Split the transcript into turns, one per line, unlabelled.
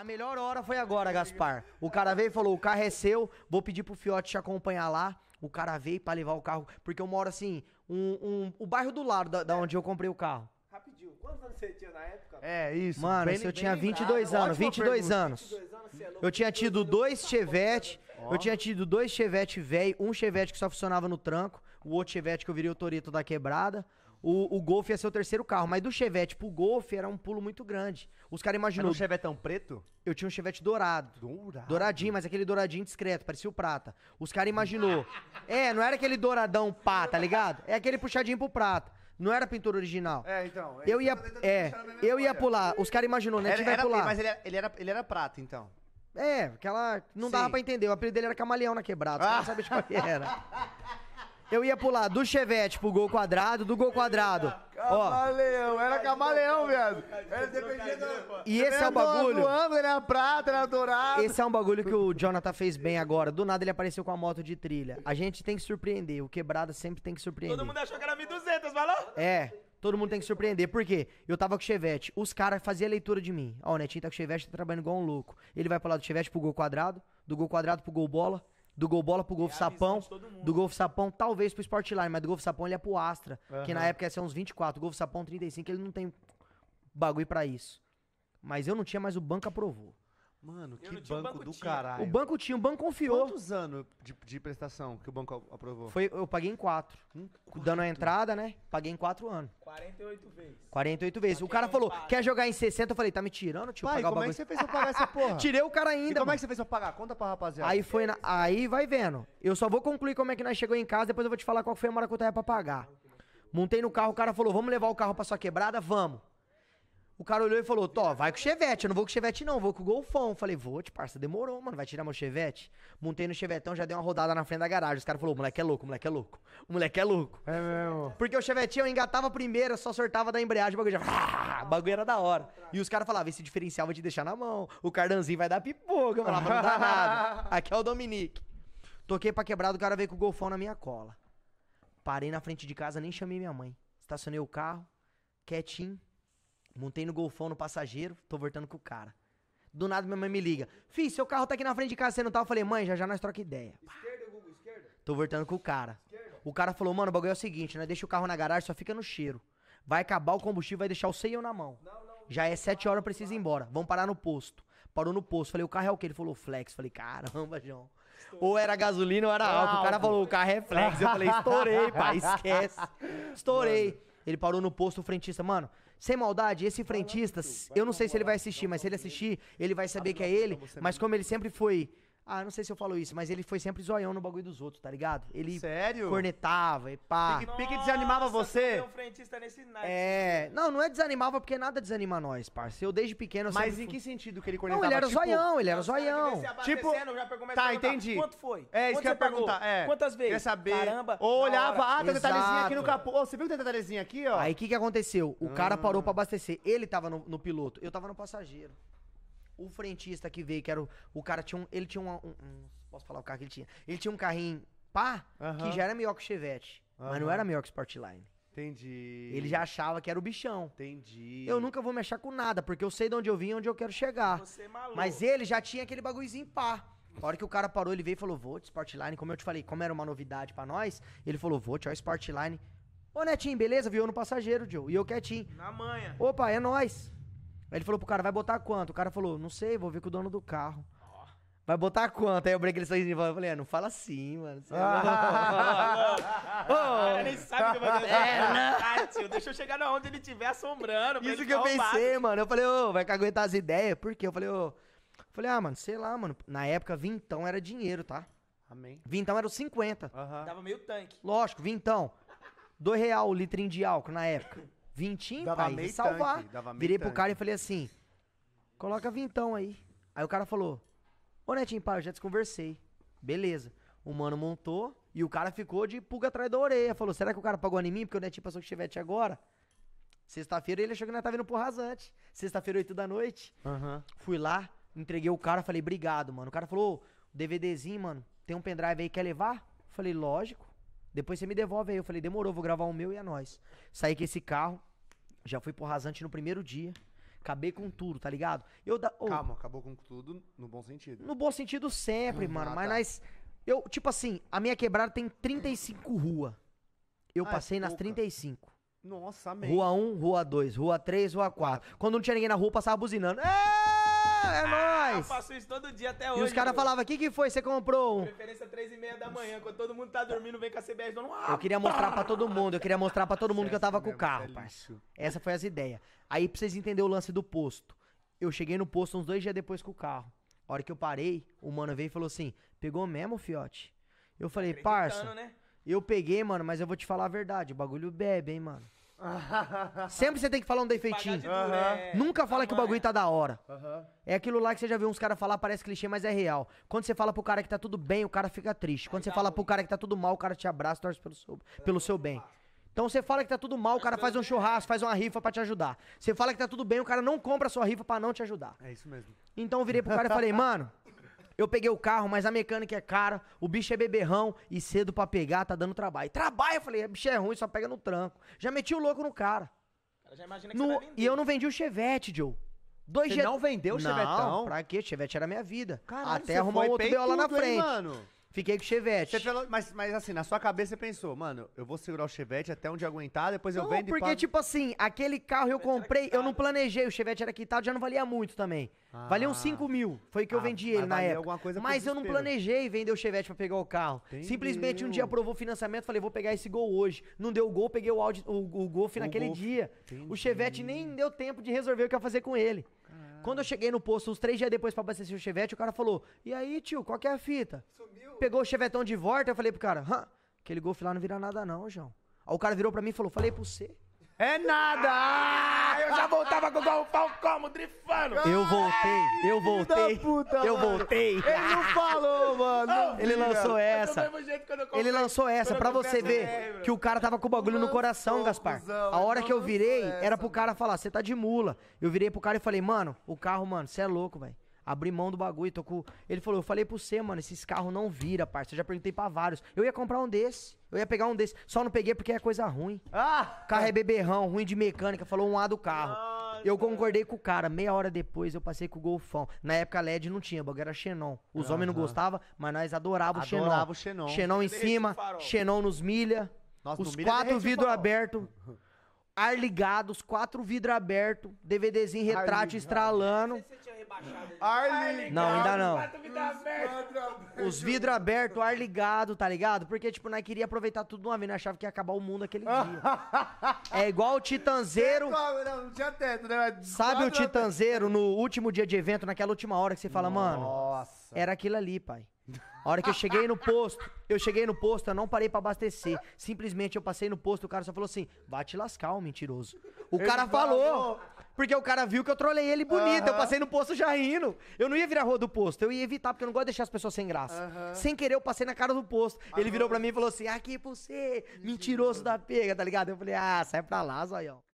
A melhor hora foi agora, Gaspar. O cara veio e falou: o carro é seu, vou pedir pro Fiote te acompanhar lá. O cara veio pra levar o carro, porque eu moro assim, um, um, o bairro do lado da, da onde eu comprei o carro. Rapidinho, quantos anos você tinha na época? É, isso. Mano, bem, se eu tinha 22 lembrado. anos, Ótima 22 pergunta. anos. É eu tinha tido dois Chevette, eu tinha tido dois Chevette velho, um Chevette que só funcionava no tranco, o outro Chevette que eu virei o Torito da quebrada o, o Golf ia ser o terceiro carro. Mas do Chevette pro Golf era um pulo muito grande. Os caras imaginou. Era um Chevetão é preto? Eu tinha um Chevette dourado. Dourado? Douradinho, mas aquele douradinho discreto, parecia o prata. Os caras imaginou. é, não era aquele douradão pá, tá ligado? É aquele puxadinho pro prata. Não era pintura original. É, então. Eu ia, é, eu ia então, é, pular. Os caras imaginou, né? Era, era, pular. Mas ele era, ele era, ele era prata, então. É, aquela. Não Sim. dava pra entender. O apelido dele era camaleão na quebrada. Os ah. caras não ah. sabiam de qual era. Eu ia pular do Chevette pro gol quadrado, do gol quadrado. Camaleão, era camaleão, velho. Era E esse é o bagulho. ele era prata, era dourado. Esse é um bagulho que o Jonathan fez bem agora. Do nada ele apareceu com a moto de trilha. A gente tem que surpreender. O quebrada sempre tem que surpreender. Todo mundo achou que era 1200, vai lá? É. Todo mundo tem que surpreender. Por quê? Eu tava com o Chevette. Os caras faziam a leitura de mim. Ó, o Netinho tá com o Chevette, tá trabalhando igual um louco. Ele vai pro lado do Chevette pro gol quadrado. Do gol quadrado pro gol bola do Gol Bola pro Golfo é Sapão, do Golfo Sapão talvez pro Sportline, mas do Golfo Sapão ele é pro Astra, uhum. que na época ia ser uns 24, o Golfo Sapão 35, ele não tem bagulho para isso. Mas eu não tinha, mas o banco aprovou. Mano, que banco, banco, do tinha. caralho. O banco tinha, o banco confiou. Quantos anos de, de prestação que o banco aprovou? Foi, eu paguei em quatro. Em hum? quatro. Dando a entrada, né? Paguei em quatro anos. 48 vezes. 48 vezes. o cara falou, paga. quer jogar em 60? Eu falei, tá me tirando, tio? Pai, como bagulho. é que você fez pra pagar essa porra? Tirei o cara ainda. E como mano. é que você fez pra pagar? Conta pra rapaziada. Aí foi, na, aí vai vendo. Eu só vou concluir como é que nós chegamos em casa, depois eu vou te falar qual foi a maracutaia pra pagar. Montei no carro, o cara falou, vamos levar o carro pra sua quebrada? Vamos. O cara olhou e falou: Tó, vai com o Chevette. Eu não vou com o Chevette, não, vou com o Golfão. falei, vou, te parça, demorou, mano. Vai tirar meu Chevette? Montei no Chevetão, já dei uma rodada na frente da garagem. Os caras falaram: moleque é louco, moleque é louco. O moleque é louco. É mesmo. Porque o Chevetinho eu engatava primeiro, só sortava da embreagem, o bagulho já. bagulho era da hora. E os caras falavam: esse diferencial vai te deixar na mão. O cardanzinho vai dar pipoca. Eu falava: não dá nada. Aqui é o Dominique. Toquei pra quebrado, o cara veio com o Golfão na minha cola. Parei na frente de casa, nem chamei minha mãe. Estacionei o carro, quietinho. Montei no golfão no passageiro, tô voltando com o cara. Do nada minha mãe me liga. Fih, seu carro tá aqui na frente de casa, você não tá? Eu falei, mãe, já já nós troca ideia. Esquerda, Google, esquerda. Tô voltando com o cara. Esquerda. O cara falou, mano, o bagulho é o seguinte, né? Deixa o carro na garagem, só fica no cheiro. Vai acabar o combustível, vai deixar o seio na mão. Não, não, já é sete horas, eu preciso ir embora. Vamos parar no posto. Parou no posto. Falei, o carro é o quê? Ele falou, flex. Falei, caramba, João. Ou era gasolina ou era álcool. O cara falou, o carro é flex. Eu falei, estourei, pai, esquece. Estourei. Mano. Ele parou no posto, o frentista. Mano, sem maldade, esse frentista, eu não sei se ele vai assistir, mas se ele assistir, ele vai saber que é ele. Mas como ele sempre foi ah, não sei se eu falo isso, mas ele foi sempre zoião no bagulho dos outros, tá ligado? Ele Sério? cornetava e pá. Pique, pique desanimava você? Tem é um frentista nesse night. É. Não, não é desanimava porque nada desanima nós, parceiro. Eu desde pequeno eu Mas em que sentido que ele cornetava? Não, ele era tipo... zoião, ele era zoião. Tipo, tá, entendi. Quanto foi? É, isso que eu ia perguntar. É. Quantas vezes? Quer saber. Caramba. Ou olhava, ah, tem tá detalhezinho aqui no capô. Oh, você viu que tem detalhezinho aqui, ó? Aí o que que aconteceu? O cara hum. parou pra abastecer. Ele tava no, no piloto, eu tava no passageiro. O frentista que veio, que era o, o cara, tinha um, ele tinha um, um, um, Posso falar o carro que ele tinha? Ele tinha um carrinho pá, uhum. que já era melhor que o Chevette, uhum. mas não era melhor que o Sportline. Entendi. Ele já achava que era o bichão. Entendi. Eu nunca vou me achar com nada, porque eu sei de onde eu vim e onde eu quero chegar. Você é maluco. Mas ele já tinha aquele bagulhozinho pá. A hora que o cara parou, ele veio e falou: Vou de Sportline. Como eu te falei, como era uma novidade para nós, ele falou: Vou te, ó, Sportline. Ô Netinho, beleza? Viu no passageiro, Joe. E eu quietinho. Na manha. Opa, é nós. Aí ele falou pro cara, vai botar quanto? O cara falou, não sei, vou ver com o dono do carro. Vai botar quanto? Aí eu brinquei ele sorrisinho e falei, ah, não fala assim, mano. Você é ah, não, não, Cara, nem sabe o que vai dizer. É, ah, tio, deixa eu chegar na onde ele estiver assombrando. Isso que eu pensei, mano. Eu falei, ô, oh, vai que aguentar as ideias. Por quê? Eu falei, ô. Oh. Falei, ah, mano, sei lá, mano. Na época, vintão era dinheiro, tá? Amém. Vintão era os 50. tava Dava meio tanque. Lógico, vintão. Dois real o litrinho de álcool na época. Vintinho, dava pai, meio salvar. Tanque, dava meio Virei pro cara e falei assim, coloca vintão aí. Aí o cara falou, ô Netinho, pai, eu já desconversei. Beleza. O mano montou e o cara ficou de pulga atrás da orelha. Falou, será que o cara pagou em mim? Porque o Netinho passou com chevette agora. Sexta-feira ele achou que nós tava vindo pro rasante. Sexta-feira, oito da noite. Uhum. Fui lá, entreguei o cara, falei, obrigado, mano. O cara falou, DVDzinho, mano, tem um pendrive aí, quer levar? Falei, lógico. Depois você me devolve aí. Eu falei, demorou, vou gravar o meu e é nós. Saí com esse carro, já fui pro rasante no primeiro dia. Acabei com tudo, tá ligado? Eu da... oh, Calma, acabou com tudo no bom sentido. No bom sentido sempre, Hum, mano. ah, Mas tá. nós. Eu, tipo assim, a minha quebrada tem 35 rua.
Eu Ah, é passei nas
35. Nossa, amém. Rua 1, rua 2, rua 3, rua 4. Quando não tinha ninguém na rua, passava buzinando. É! é ah, nóis! Eu faço isso todo dia até hoje. E os caras né, falavam, o que, que foi? Você comprou um. Preferência 3 e meia da manhã, quando todo mundo tá dormindo, vem com a CBS dando ah, Eu queria ah, mostrar pra todo mundo, eu queria mostrar pra todo mundo que eu tava com o carro, é parceiro. Essa foi as ideias. Aí pra vocês entenderem o lance do posto. Eu cheguei no posto uns dois dias depois com o carro. A hora que eu parei, o mano veio e falou assim: pegou mesmo, fiote? Eu falei, parça. Né? Eu peguei, mano, mas eu vou te falar a verdade. O bagulho bebe, hein, mano. Sempre você tem que falar um defeitinho. uhum. Nunca fala que o bagulho tá da hora. Uhum. É aquilo lá que você já viu uns caras falar, parece clichê, mas é real. Quando você fala pro cara que tá tudo bem, o cara fica triste. Quando você fala pro cara que tá tudo mal, o cara te abraça, torce pelo seu, pelo seu bem. Então você fala que tá tudo mal, o cara faz um churrasco, faz uma rifa para te ajudar. Você fala que tá tudo bem, o cara não compra a sua rifa para não te ajudar. É isso mesmo. Então eu virei pro cara e falei, mano, eu peguei o carro, mas a mecânica é cara, o bicho é beberrão e cedo para pegar tá dando trabalho. Trabalho, eu falei, é, bicho é ruim, só pega no tranco. Já meti o louco no cara. cara já imagina que no, você E eu não vendi o Chevette, Joe. Dois você não vendeu o Chevetão? Não, pra quê? Chevette era minha vida. Caralho, Até arrumar outro B.O. lá na frente. Hein, mano? Fiquei com o Chevette. Você falou, mas, mas assim, na sua cabeça você pensou, mano, eu vou segurar o Chevette até onde aguentar, depois eu vendo porque, e porque, tipo assim, aquele carro eu comprei, eu não planejei, o Chevette era quitado, já não valia muito também. Ah. valia uns 5 mil, foi que ah, eu vendi ele na época. Coisa mas eu não planejei vender o Chevette pra pegar o carro. Simplesmente um dia aprovou o financiamento, falei, vou pegar esse Gol hoje. Não deu Gol, peguei o, Audi, o, o Golf o naquele Golf. dia. Entendi. O Chevette nem deu tempo de resolver o que eu ia fazer com ele. Quando eu cheguei no posto, uns três dias depois pra abastecer o Chevette, o cara falou: E aí, tio, qual que é a fita? Sumiu. Pegou o Chevetão de volta, eu falei pro cara: Hã, aquele golfe lá não vira nada, não, João. Aí o cara virou pra mim e falou: Falei pro você. É nada! Ah! eu já voltava com o Galvão como? Drifando. Eu voltei, eu voltei. Puta, eu voltei. Ele não falou, mano. Ele lançou essa. Ele lançou essa pra você ver que o cara tava com o bagulho no coração, Gaspar. A hora que eu virei, era pro cara falar, você tá de mula. Eu virei pro cara e falei, mano, o carro, mano, você é louco, velho. Abri mão do bagulho, tô com. Ele falou, eu falei pro você, mano, esses carros não vira, parça. Eu já perguntei pra vários. Eu ia comprar um desse. Eu ia pegar um desse. Só não peguei porque é coisa ruim. Ah! Carro é beberrão, ruim de mecânica, falou um A do carro. Nossa. Eu concordei com o cara. Meia hora depois eu passei com o Golfão. Na época LED não tinha, bagulho era Xenon. Os uhum. homens não gostavam, mas nós adorávamos o Xenon. Adorava o Xenon. Xenon em cima, Xenon nos milha. Nossa, os no quatro vidros abertos. ar ligado, os quatro vidros abertos, DVDzinho retrato estralando rebaixada. Ar, ligado. Não, ainda não. Hum. Os vidros abertos, ar ligado, tá ligado? Porque, tipo, nós queria aproveitar tudo de uma vez, nós achava que ia acabar o mundo aquele dia. é igual o Titanzeiro. Não, não tinha teto, né? Sabe o Titanzeiro no último dia de evento, naquela última hora que você fala, Nossa. mano, era aquilo ali, pai. A hora que eu cheguei no posto, eu cheguei no posto, eu não parei para abastecer. Simplesmente eu passei no posto, o cara só falou assim: vai te lascar, o mentiroso. O Ele cara falou, falou porque o cara viu que eu trolei ele bonito. Uhum. Eu passei no posto já rindo. Eu não ia virar a rua do posto. Eu ia evitar, porque eu não gosto de deixar as pessoas sem graça. Uhum. Sem querer, eu passei na cara do posto. Ele virou pra mim e falou assim: aqui ah, você, mentiroso da pega, tá ligado? Eu falei: ah, sai pra lá, zoião.